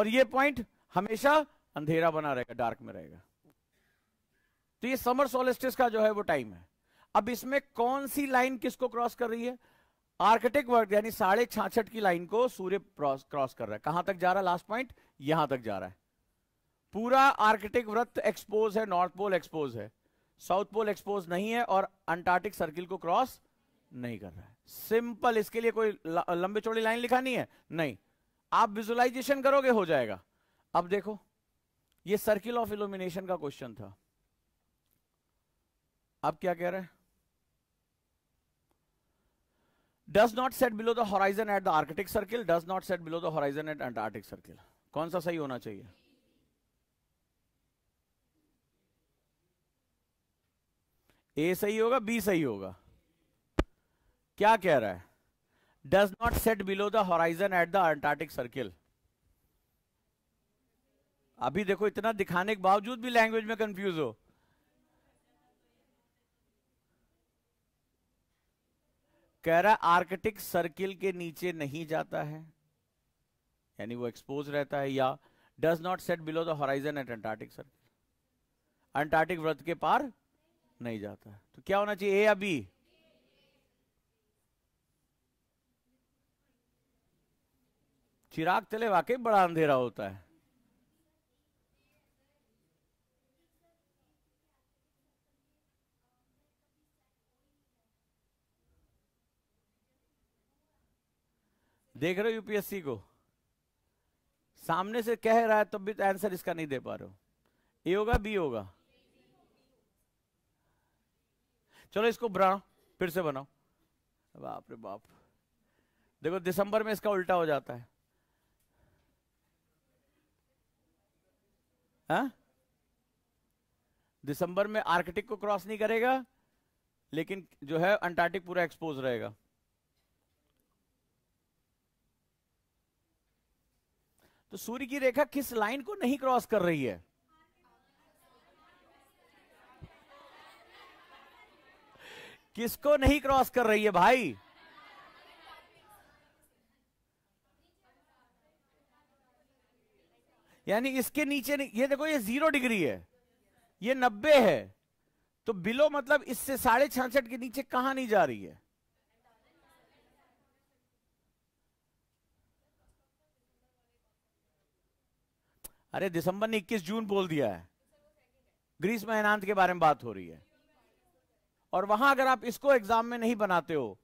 और ये पॉइंट हमेशा अंधेरा बना रहेगा डार्क में रहेगा तो ये समर सोलिस्टिस का जो है वो टाइम है अब इसमें कौन सी लाइन किसको क्रॉस कर रही है आर्कटिक वर्ग यानी साढ़े छाछठ की लाइन को सूर्य क्रॉस कर रहा है कहां तक जा रहा है लास्ट पॉइंट यहां तक जा रहा है पूरा आर्कटिक व्रत एक्सपोज है नॉर्थ पोल एक्सपोज है साउथ पोल एक्सपोज नहीं है और अंटार्कटिक सर्किल को क्रॉस नहीं कर रहा है सिंपल इसके लिए कोई लंबी चौड़ी लाइन लिखानी है नहीं आप विजुअलाइजेशन करोगे हो जाएगा अब देखो ये सर्किल ऑफ इल्यूमिनेशन का क्वेश्चन था अब क्या कह रहे हैं does not set below the horizon at the Arctic circle does not set below the horizon at Antarctic circle कौन सा सही होना चाहिए ए सही होगा बी सही होगा क्या कह रहा है does not set below the horizon at the Antarctic circle अभी देखो इतना दिखाने के बावजूद भी लैंग्वेज में कंफ्यूज हो कह रहा है आर्कटिक सर्किल के नीचे नहीं जाता है यानी वो एक्सपोज रहता है या does not set below the horizon at Antarctic circle Antarctic व्रत के पार नहीं जाता है तो क्या होना चाहिए ए या बी चिराग चले वाकई बड़ा अंधेरा होता है देख रहे हो यूपीएससी को सामने से कह रहा है तब तो भी तो आंसर इसका नहीं दे पा रहे हो ए होगा बी होगा चलो इसको बनाओ फिर से बनाओ बाप रे बाप देखो दिसंबर में इसका उल्टा हो जाता है हा? दिसंबर में आर्कटिक को क्रॉस नहीं करेगा लेकिन जो है अंटार्कटिक पूरा एक्सपोज रहेगा तो सूर्य की रेखा किस लाइन को नहीं क्रॉस कर रही है किसको नहीं क्रॉस कर रही है भाई यानी इसके नीचे नहीं ये देखो ये जीरो डिग्री है ये नब्बे है तो बिलो मतलब इससे साढ़े छियासठ के नीचे कहां नहीं जा रही है अरे दिसंबर ने 21 जून बोल दिया है ग्रीस महनांत के बारे में बात हो रही है और वहां अगर आप इसको एग्जाम में नहीं बनाते हो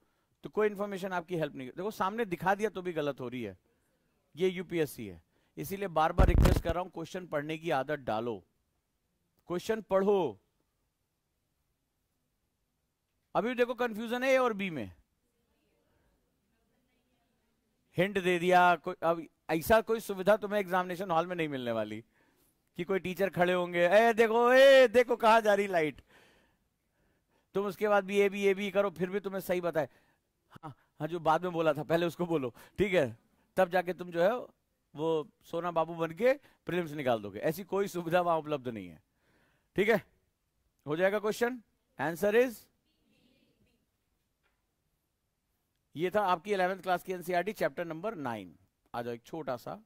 तो कोई इंफॉर्मेशन आपकी हेल्प नहीं देखो सामने दिखा दिया तो भी गलत हो रही है ये यूपीएससी है इसीलिए बार बार रिक्वेस्ट कर रहा हूं क्वेश्चन पढ़ने की आदत डालो क्वेश्चन पढ़ो अभी देखो कंफ्यूजन है ए और बी में हिंट दे दिया कोई अब ऐसा कोई सुविधा तुम्हें एग्जामिनेशन हॉल में नहीं मिलने वाली कि कोई टीचर खड़े होंगे ए देखो ए देखो कहा जा रही लाइट तुम उसके बाद भी ए बी ए बी करो फिर भी तुम्हें सही बताए हाँ हाँ जो बाद में बोला था पहले उसको बोलो ठीक है तब जाके तुम जो है वो सोना बाबू बन के प्रिलिम्स निकाल दोगे ऐसी कोई सुविधा वहां उपलब्ध नहीं है ठीक है हो जाएगा क्वेश्चन आंसर इज ये था आपकी इलेवेंथ क्लास की एनसीआरटी चैप्टर नंबर नाइन आ जाओ एक छोटा सा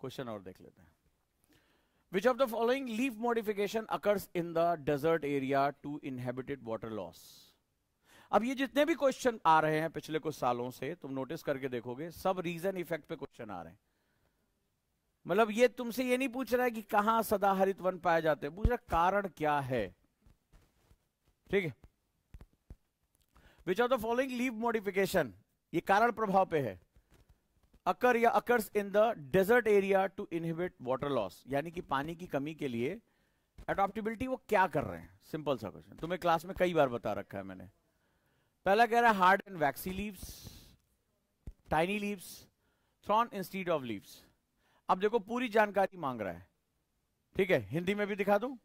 क्वेश्चन और देख लेते हैं Which of the following leaf modification occurs in the desert area to inhabited water loss? अब ये जितने भी क्वेश्चन आ रहे हैं पिछले कुछ सालों से तुम नोटिस करके देखोगे सब रीजन इफेक्ट पे क्वेश्चन आ रहे हैं मतलब ये तुमसे ये नहीं पूछ रहा है कि कहां सदा हरित वन पाए जाते हैं पूछ रहा कारण क्या है ठीक है which are the following leave modification ये कारण प्रभाव पे है अकर या occurs in the desert area to inhibit water loss यानी कि पानी की कमी के लिए एडॉप्टिबिलिटी वो क्या कर रहे हैं सिंपल सा क्वेश्चन तुम्हें क्लास में कई बार बता रखा है मैंने पहला कह रहा है hard and waxy leaves tiny leaves thorn instead of leaves अब देखो पूरी जानकारी मांग रहा है ठीक है हिंदी में भी दिखा दू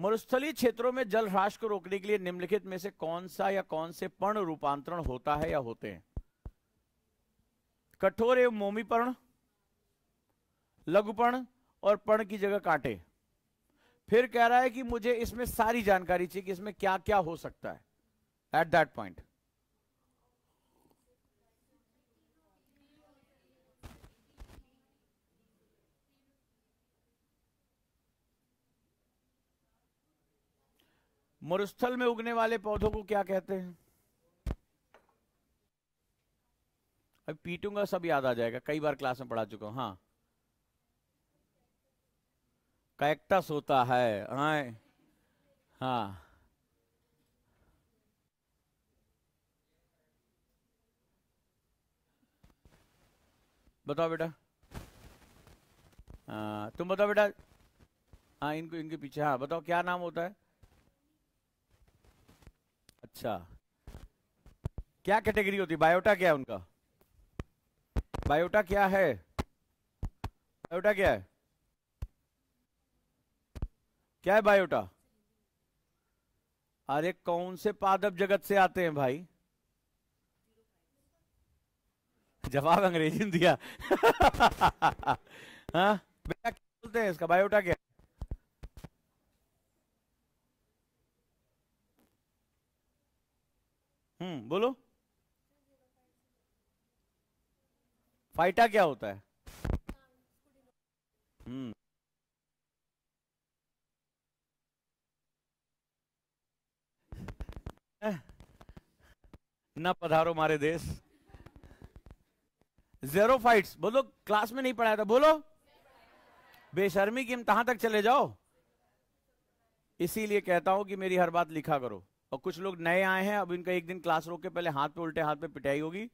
मरुस्थलीय क्षेत्रों में जल ह्रास को रोकने के लिए निम्नलिखित में से कौन सा या कौन से पर्ण रूपांतरण होता है या होते हैं कठोर एवं मोमीपर्ण लघुपर्ण और पर्ण की जगह कांटे फिर कह रहा है कि मुझे इसमें सारी जानकारी चाहिए कि इसमें क्या क्या हो सकता है एट दैट पॉइंट मरुस्थल में उगने वाले पौधों को क्या कहते हैं अभी पीटूंगा सब याद आ जाएगा कई बार क्लास में पढ़ा चुका हूं हाँ कैक्टस होता है हाँ, हाँ। बताओ बेटा हाँ तुम बताओ बेटा हाँ इनको इनके पीछे हाँ बताओ क्या नाम होता है अच्छा क्या कैटेगरी होती है बायोटा क्या है उनका बायोटा क्या है बायोटा क्या है क्या है बायोटा अरे कौन से पादप जगत से आते हैं भाई जवाब अंग्रेजी ने दिया हाँ? बेटा क्या बोलते हैं इसका बायोटा क्या हम्म बोलो फाइटा क्या होता है हम्म ना पधारो मारे देश जेरो फाइट्स बोलो क्लास में नहीं पढ़ाया था बोलो बेशर्मी की कहां तक चले जाओ इसीलिए कहता हूं कि मेरी हर बात लिखा करो और कुछ लोग नए आए हैं अब इनका एक दिन क्लास रोक के पहले हाथ पे उल्टे हाथ पे पिटाई होगी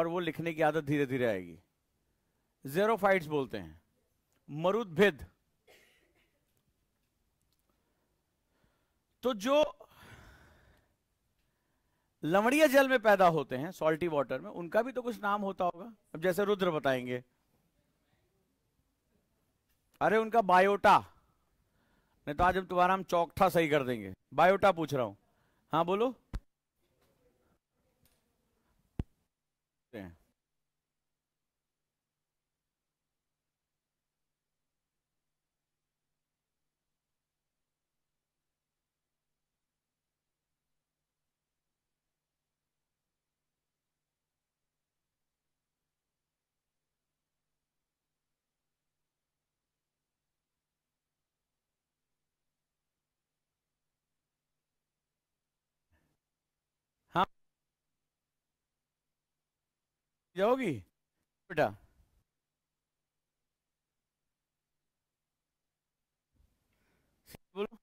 और वो लिखने की आदत धीरे धीरे आएगी जेरोफाइट्स बोलते हैं मरुद्भेद तो जो लवणीय जल में पैदा होते हैं सॉल्टी वाटर में उनका भी तो कुछ नाम होता होगा अब जैसे रुद्र बताएंगे अरे उनका बायोटा नहीं तो आज हम तुम्हारा हम चौकठा सही कर देंगे बायोटा पूछ रहा हूं हाँ बोलो जाओगी होगी बेटा बोलो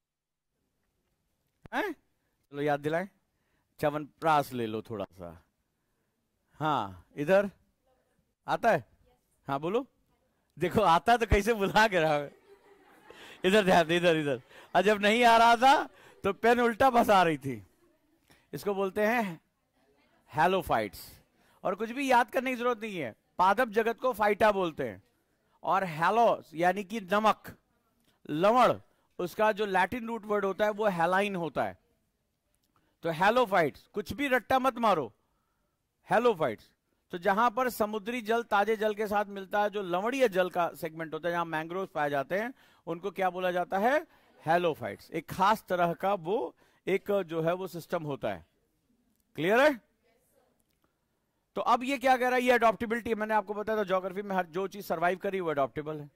हैं चलो याद दिलाए चवन प्रास ले लो थोड़ा सा हाँ इधर आता है हाँ बोलो देखो आता है तो कैसे बुला के रहा है इधर ध्यान इधर इधर और जब नहीं आ रहा था तो पेन उल्टा फंसा रही थी इसको बोलते हैं फाइट्स और कुछ भी याद करने की जरूरत नहीं है पादप जगत को फाइटा बोलते हैं और हेलो यानी कि नमक लवण उसका जो लैटिन रूट वर्ड होता है वो हेलाइन होता है तो हेलो फाइट्स कुछ भी रट्टा मत मारो हेलो फाइट्स तो जहां पर समुद्री जल ताजे जल के साथ मिलता है जो लवणीय जल का सेगमेंट होता है जहां मैंग्रोव पाए जाते हैं उनको क्या बोला जाता है हेलो फाइट्स एक खास तरह का वो एक जो है वो सिस्टम होता है क्लियर है तो अब ये क्या कह रहा है ये अडोप्टेबिलिटी मैंने आपको बताया था जोग्राफी में हर जो चीज सर्वाइव करी वो अडोप्टेबल है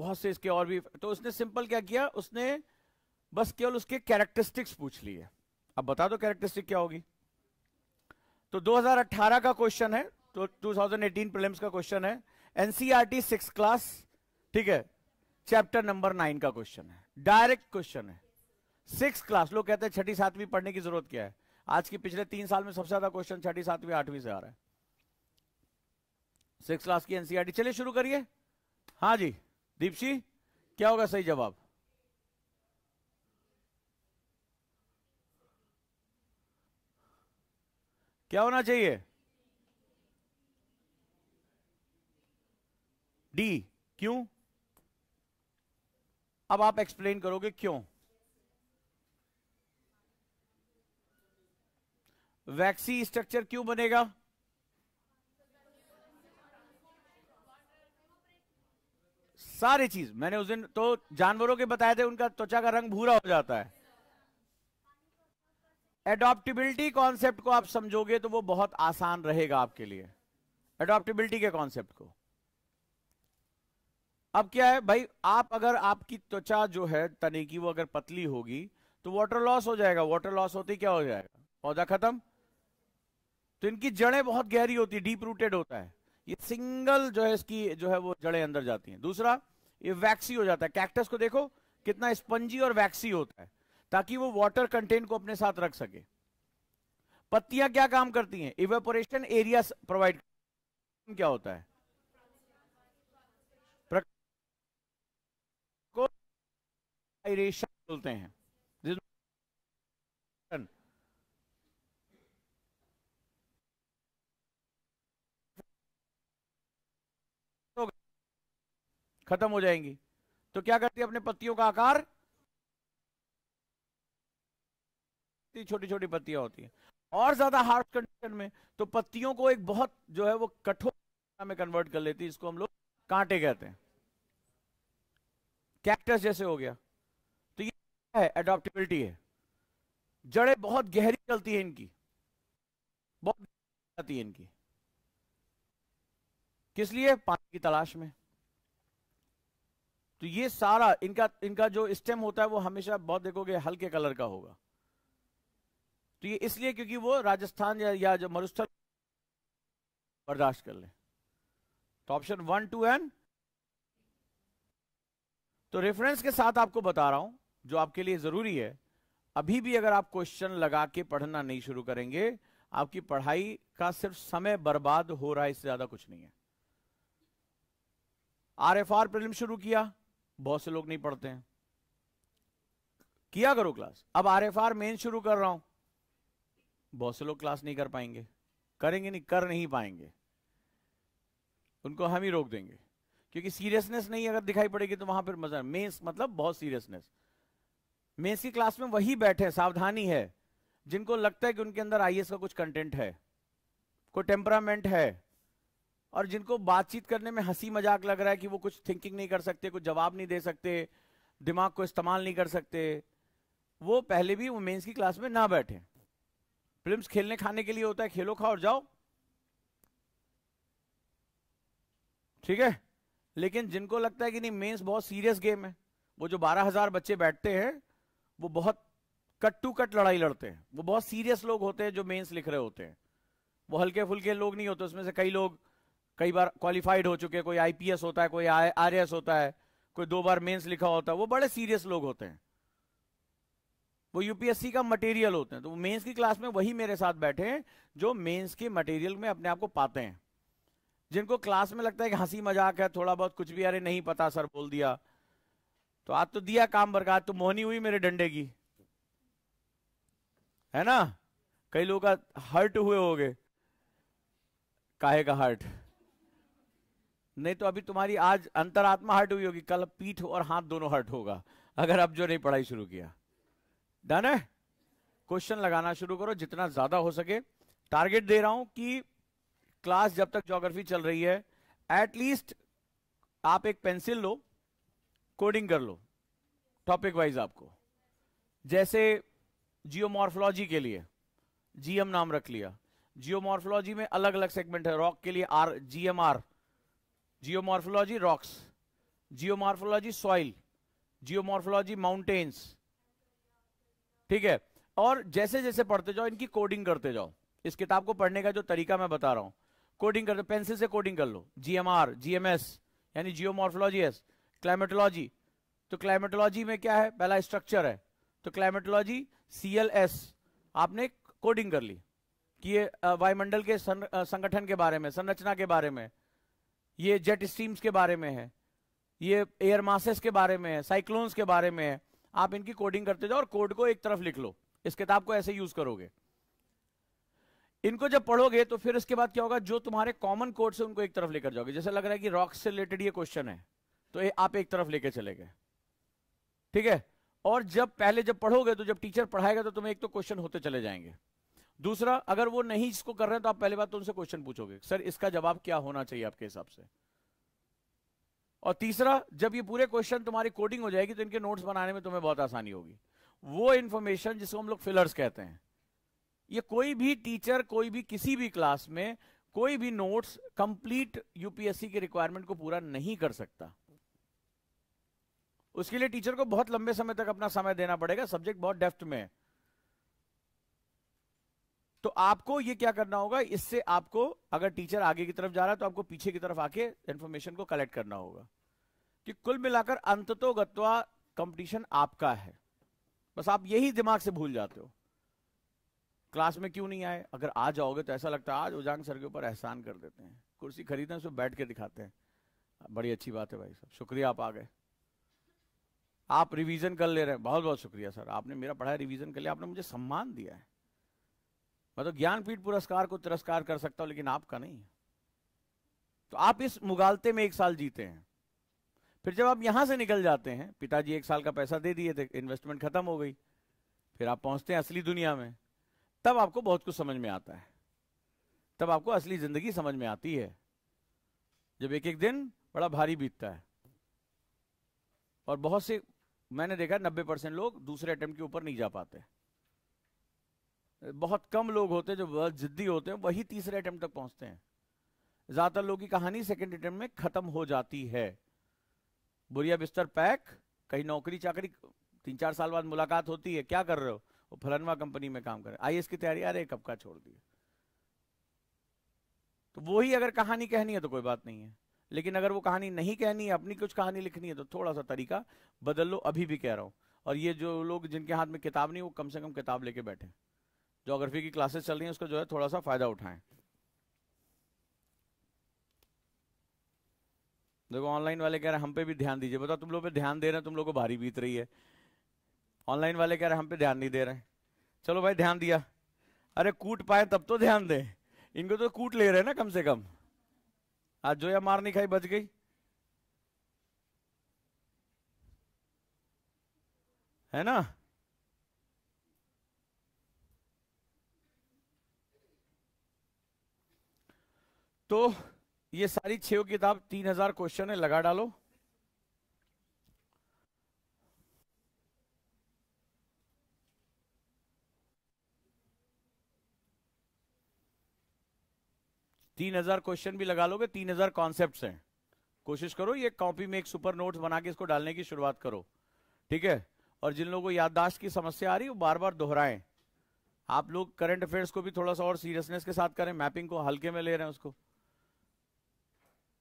बहुत से इसके और भी तो उसने सिंपल क्या किया उसने बस केवल उसके कैरेक्टरिस्टिक्स पूछ ली है अब बता दो कैरेक्टरिस्टिक क्या होगी तो 2018 का क्वेश्चन है तो 2018 प्रीलिम्स का क्वेश्चन है एनसीईआरटी सिक्स क्लास ठीक है चैप्टर नंबर नाइन का क्वेश्चन है डायरेक्ट क्वेश्चन है सिक्स क्लास लोग कहते हैं छठी सातवीं पढ़ने की जरूरत क्या है आज की पिछले तीन साल में सबसे ज्यादा क्वेश्चन छठी सातवीं आठवीं से आ रहा है सिक्स क्लास की एनसीआरटी e चलिए शुरू करिए हाँ जी दीपशी क्या होगा सही जवाब क्या होना चाहिए डी क्यों अब आप एक्सप्लेन करोगे क्यों वैक्सी स्ट्रक्चर क्यों बनेगा सारी चीज मैंने उस दिन तो जानवरों के बताए थे उनका त्वचा का रंग भूरा हो जाता है एडॉप्टिबिलिटी कॉन्सेप्ट को आप समझोगे तो वो बहुत आसान रहेगा आपके लिए एडॉप्टिबिलिटी के कॉन्सेप्ट को अब क्या है भाई आप अगर आपकी त्वचा जो है तने की वो अगर पतली होगी तो वाटर लॉस हो जाएगा वाटर लॉस होती क्या हो जाएगा पौधा खत्म तो इनकी जड़ें बहुत गहरी होती है डीप रूटेड होता है ये सिंगल जो है इसकी जो है वो जड़ें अंदर जाती हैं दूसरा ये वैक्सी हो जाता है कैक्टस को देखो कितना स्पंजी और वैक्सी होता है ताकि वो वाटर कंटेंट को अपने साथ रख सके पत्तियां क्या काम करती हैं इवेपोरेशन एरिया प्रोवाइड क्या होता है को बोलते हैं खत्म हो जाएंगी तो क्या करती है अपने पत्तियों का आकार छोटी छोटी पत्तियां होती हैं और ज्यादा हार्ड कंडीशन में तो पत्तियों को एक बहुत जो है वो कठोर में कन्वर्ट कर लेती है इसको हम लोग कांटे कहते हैं कैक्टस जैसे हो गया तो ये है एडॉप्टेबिलिटी है जड़ें बहुत गहरी चलती है इनकी बहुत जाती है इनकी किस लिए पानी की तलाश में तो ये सारा इनका इनका जो स्टेम होता है वो हमेशा बहुत देखोगे हल्के कलर का होगा तो ये इसलिए क्योंकि वो राजस्थान या, या जो मरुस्थल बर्दाश्त कर ले तो ऑप्शन वन टू एन तो रेफरेंस के साथ आपको बता रहा हूं जो आपके लिए जरूरी है अभी भी अगर आप क्वेश्चन लगा के पढ़ना नहीं शुरू करेंगे आपकी पढ़ाई का सिर्फ समय बर्बाद हो रहा है इससे ज्यादा कुछ नहीं है आर एफ आर प्रिलिम शुरू किया बहुत से लोग नहीं पढ़ते हैं किया करो क्लास अब आर एफ आर मेन शुरू कर रहा हूं बहुत से लोग क्लास नहीं कर पाएंगे करेंगे नहीं कर नहीं पाएंगे उनको हम ही रोक देंगे क्योंकि सीरियसनेस नहीं अगर दिखाई पड़ेगी तो वहां पर मजा मेन्स मतलब बहुत सीरियसनेस मेन्स की क्लास में वही बैठे सावधानी है जिनको लगता है कि उनके अंदर आईएएस का कुछ कंटेंट है कोई टेम्परामेंट है और जिनको बातचीत करने में हंसी मजाक लग रहा है कि वो कुछ थिंकिंग नहीं कर सकते कुछ जवाब नहीं दे सकते दिमाग को इस्तेमाल नहीं कर सकते वो पहले भी वुमेन्स की क्लास में ना बैठे फिल्म खेलने खाने के लिए होता है खेलो खाओ और जाओ ठीक है लेकिन जिनको लगता है कि नहीं मेंस बहुत सीरियस गेम है वो जो बारह हजार बच्चे बैठते हैं वो बहुत कट टू कट लड़ाई लड़ते हैं वो बहुत सीरियस लोग होते हैं जो मेंस लिख रहे होते हैं वो हल्के फुल्के लोग नहीं होते उसमें से कई लोग कई बार क्वालिफाइड हो चुके कोई आईपीएस होता है कोई आर होता है कोई दो बार मेंस लिखा होता है वो बड़े सीरियस लोग होते हैं वो यूपीएससी का मटेरियल होते हैं तो मेंस की क्लास में वही मेरे साथ बैठे हैं जो मेंस के मटेरियल में अपने आप को पाते हैं जिनको क्लास में लगता है कि हंसी मजाक है थोड़ा बहुत कुछ भी अरे नहीं पता सर बोल दिया तो आज तो दिया काम बरका तो मोहनी हुई मेरे डंडे की है ना कई लोग हर्ट हुए हो काहे का हर्ट नहीं तो अभी तुम्हारी आज अंतरात्मा हर्ट हुई होगी कल पीठ और हाथ दोनों हर्ट होगा अगर अब जो नहीं पढ़ाई शुरू किया डन है क्वेश्चन लगाना शुरू करो जितना ज्यादा हो सके टारगेट दे रहा हूं कि क्लास जब तक जोग्राफी चल रही है एटलीस्ट आप एक पेंसिल लो कोडिंग कर लो टॉपिक वाइज आपको जैसे जियोमॉर्फोलॉजी के लिए जीएम नाम रख लिया जियोमॉर्फोलॉजी में अलग अलग सेगमेंट है रॉक के लिए आर जीएमआर geomorphology rocks geomorphology soil geomorphology mountains ठीक है और जैसे जैसे पढ़ते जाओ इनकी कोडिंग करते जाओ इस किताब को पढ़ने का जो तरीका मैं बता रहा हूं कोडिंग करते पेंसिल से कोडिंग कर लो जीएमआर जीएमएस यानी जियोमॉर्फोलॉजी एस क्लाइमेटोलॉजी तो क्लाइमेटोलॉजी में क्या है पहला स्ट्रक्चर है तो क्लाइमेटोलॉजी सीएलएस आपने कोडिंग कर ली कि ये वायुमंडल के संगठन के बारे में संरचना के बारे में ये जेट स्ट्रीम्स के बारे में है ये एयर मासेस के बारे में है साइक्लोन्स के बारे में है आप इनकी कोडिंग करते जाओ और कोड को एक तरफ लिख लो इस किताब को ऐसे यूज करोगे इनको जब पढ़ोगे तो फिर इसके बाद क्या होगा जो तुम्हारे कॉमन कोड से उनको एक तरफ लेकर जाओगे जैसे लग रहा है कि रॉक्स से रिलेटेड ये क्वेश्चन है तो ए, आप एक तरफ लेके चले गए ठीक है और जब पहले जब पढ़ोगे तो जब टीचर पढ़ाएगा तो तुम्हें एक तो क्वेश्चन होते चले जाएंगे दूसरा अगर वो नहीं इसको कर रहे हैं तो आप पहले बात तो उनसे क्वेश्चन पूछोगे सर इसका जवाब क्या होना चाहिए आपके हिसाब से और तीसरा जब ये पूरे क्वेश्चन तुम्हारी कोडिंग हो जाएगी तो इनके नोट्स बनाने में तुम्हें बहुत आसानी होगी वो इंफॉर्मेशन जिसको हम लोग फिलर्स कहते हैं ये कोई भी टीचर कोई भी किसी भी क्लास में कोई भी नोट्स कंप्लीट यूपीएससी के रिक्वायरमेंट को पूरा नहीं कर सकता उसके लिए टीचर को बहुत लंबे समय तक अपना समय देना पड़ेगा सब्जेक्ट बहुत डेफ्ट में है तो आपको ये क्या करना होगा इससे आपको अगर टीचर आगे की तरफ जा रहा है तो आपको पीछे की तरफ आके इंफॉर्मेशन को कलेक्ट करना होगा कि कुल मिलाकर अंततो गत्वा कंपटीशन आपका है बस आप यही दिमाग से भूल जाते हो क्लास में क्यों नहीं आए अगर आ जाओगे तो ऐसा लगता है आज उजांग सर के ऊपर एहसान कर देते हैं कुर्सी खरीदे उसमें बैठ के दिखाते हैं बड़ी अच्छी बात है भाई साहब शुक्रिया आप आ गए आप रिवीजन कर ले रहे हैं बहुत बहुत शुक्रिया सर आपने मेरा पढ़ाया रिवीजन कर लिया आपने मुझे सम्मान दिया है मैं तो ज्ञानपीठ पुरस्कार को तिरस्कार कर सकता हूं लेकिन आपका नहीं तो आप इस मुगालते में एक साल जीते हैं फिर जब आप यहां से निकल जाते हैं पिताजी एक साल का पैसा दे दिए थे इन्वेस्टमेंट खत्म हो गई फिर आप पहुंचते हैं असली दुनिया में तब आपको बहुत कुछ समझ में आता है तब आपको असली जिंदगी समझ में आती है जब एक एक दिन बड़ा भारी बीतता है और बहुत से मैंने देखा नब्बे परसेंट लोग दूसरे अटेम्प्ट के ऊपर नहीं जा पाते बहुत कम लोग होते हैं जो बहुत जिद्दी होते हैं वही तीसरे अटैम्प्ट तक पहुंचते हैं ज्यादातर लोगों की कहानी सेकेंड अटैम्प्ट में खत्म हो जाती है बुरिया बिस्तर पैक कहीं नौकरी चाकरी तीन चार साल बाद मुलाकात होती है क्या कर रहे हो वो फलनवा कंपनी में काम कर रहे आई की तैयारी अरे कब का छोड़ दिया तो वही अगर कहानी कहनी है तो कोई बात नहीं है लेकिन अगर वो कहानी नहीं कहनी है अपनी कुछ कहानी लिखनी है तो थोड़ा सा तरीका बदल लो अभी भी कह रहा हूं और ये जो लोग जिनके हाथ में किताब नहीं वो कम से कम किताब लेके बैठे जोग्राफी की क्लासेस चल रही हैं उसका जो है थोड़ा सा फ़ायदा उठाएं देखो ऑनलाइन वाले कह रहे हैं हम पे भी ध्यान दीजिए बताओ तुम लोग पे ध्यान दे रहे हैं तुम लोग को भारी बीत रही है ऑनलाइन वाले कह रहे हैं हम पे ध्यान नहीं दे रहे चलो भाई ध्यान दिया अरे कूट पाए तब तो ध्यान दे इनको तो कूट ले रहे हैं ना कम से कम आज जो या मार नहीं खाई बच गई है ना तो ये सारी छो किताब तीन हजार क्वेश्चन है लगा डालो तीन हजार क्वेश्चन भी लगा लोगे तीन हजार कॉन्सेप्ट हैं कोशिश करो ये कॉपी में एक सुपर नोट्स बना के इसको डालने की शुरुआत करो ठीक है और जिन लोगों को याददाश्त की समस्या आ रही है वो बार बार दोहराएं आप लोग करंट अफेयर्स को भी थोड़ा सा और सीरियसनेस के साथ करें मैपिंग को हल्के में ले रहे हैं उसको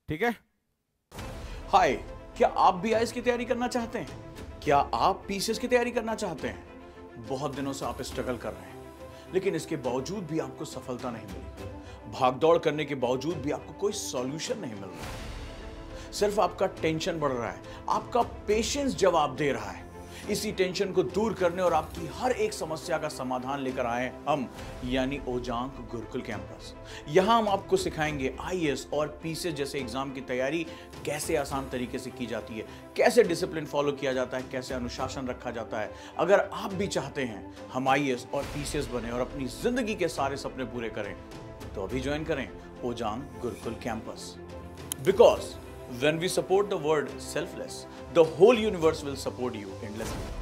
ठीक है हाय क्या आप भी आईएएस की तैयारी करना चाहते हैं क्या आप पीसीएस की तैयारी करना चाहते हैं बहुत दिनों से आप स्ट्रगल कर रहे हैं लेकिन इसके बावजूद भी आपको सफलता नहीं मिली भागदौड़ करने के बावजूद भी आपको कोई सॉल्यूशन नहीं मिल रहा सिर्फ आपका टेंशन बढ़ रहा है आपका पेशेंस जवाब दे रहा है इसी टेंशन को दूर करने और आपकी हर एक समस्या का समाधान लेकर आए हम यानी ओजांक गुरुकुल कैंपस यहां हम आपको सिखाएंगे आई और पी जैसे एग्जाम की तैयारी कैसे आसान तरीके से की जाती है कैसे डिसिप्लिन फॉलो किया जाता है कैसे अनुशासन रखा जाता है अगर आप भी चाहते हैं हम आई और पी बने और अपनी जिंदगी के सारे सपने पूरे करें तो अभी ज्वाइन करें Ojaang Gurukul campus because When we support the word selfless, the whole universe will support you endlessly.